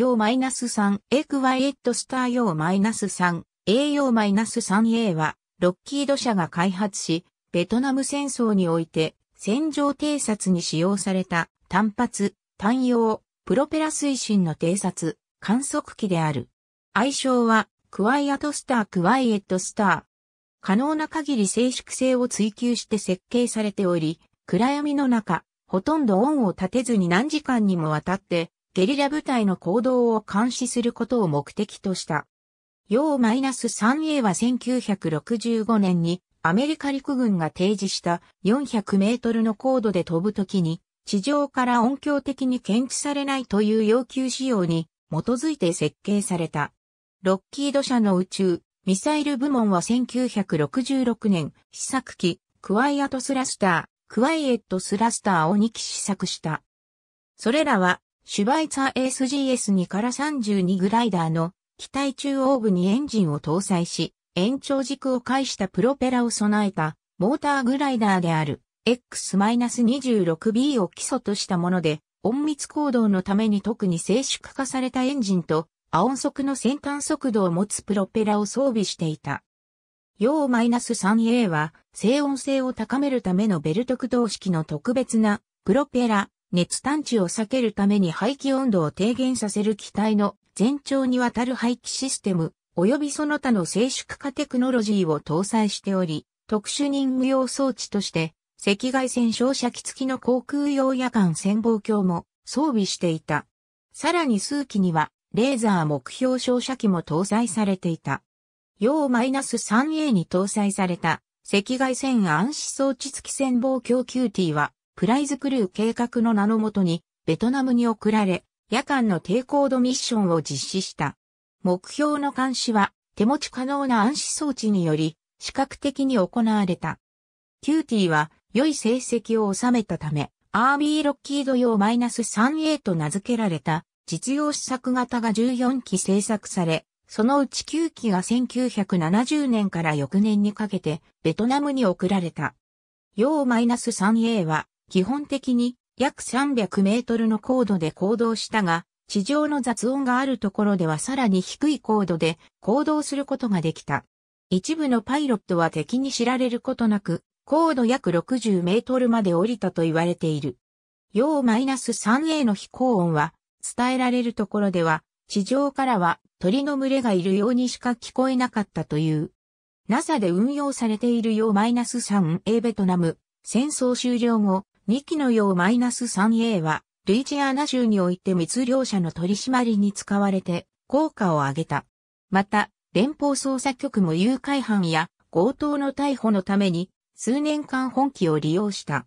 陽 -3A クワイエットスター陽 -3A 陽 -3A は、ロッキード社が開発し、ベトナム戦争において、戦場偵察に使用された、単発、単用、プロペラ推進の偵察、観測機である。愛称は、クワイアトスタークワイエットスター。可能な限り静粛性を追求して設計されており、暗闇の中、ほとんど音を立てずに何時間にもわたってゲリラ部隊の行動を監視することを目的とした。ス -3A は1965年にアメリカ陸軍が提示した400メートルの高度で飛ぶときに地上から音響的に検知されないという要求仕様に基づいて設計された。ロッキード社の宇宙ミサイル部門は1966年試作機クワイアトスラスター、クワイエットスラスターを2機試作した。それらはシュバイツァー s g s 2から32グライダーの機体中央部にエンジンを搭載し、延長軸を介したプロペラを備えたモーターグライダーである X-26B を基礎としたもので、隠密行動のために特に静粛化されたエンジンと、ア音速の先端速度を持つプロペラを装備していた。ヨー -3A は、静音性を高めるためのベルト駆動式の特別なプロペラ、熱探知を避けるために排気温度を低減させる機体の全長にわたる排気システム、及びその他の静粛化テクノロジーを搭載しており、特殊任務用装置として、赤外線照射器付きの航空用夜間潜望鏡も装備していた。さらに数機には、レーザー目標照射器も搭載されていた。陽 -3A に搭載された赤外線暗視装置付き潜望鏡 QT はプライズクルー計画の名のもとに、ベトナムに送られ、夜間の低高度ミッションを実施した。目標の監視は、手持ち可能な暗視装置により、視覚的に行われた。キューティーは、良い成績を収めたため、RB ロッキード用マイナス -3A と名付けられた実用試作型が14機製作され、そのうち9機が1970年から翌年にかけてベトナムに送られた。用 -3A は基本的に約300メートルの高度で行動したが、地上の雑音があるところではさらに低い高度で行動することができた。一部のパイロットは敵に知られることなく、高度約60メートルまで降りたと言われている。マイナス -3A の飛行音は、伝えられるところでは、地上からは鳥の群れがいるようにしか聞こえなかったという。NASA で運用されているマイナス -3A ベトナム、戦争終了後、2機の用 -3A は、ルイジアナ州において密漁者の取り締まりに使われて、効果を上げた。また、連邦捜査局も誘拐犯や強盗の逮捕のために、数年間本機を利用した。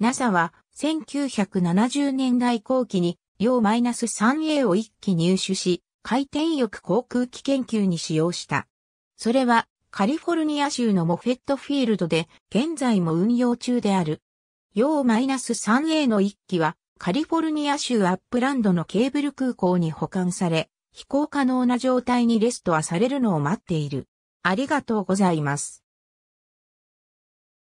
NASA は、1970年代後期に、用 -3A を1機入手し、回転翼航空機研究に使用した。それは、カリフォルニア州のモフェットフィールドで、現在も運用中である。ス -3A の1機は、カリフォルニア州アップランドのケーブル空港に保管され、飛行可能な状態にレストアされるのを待っている。ありがとうございます。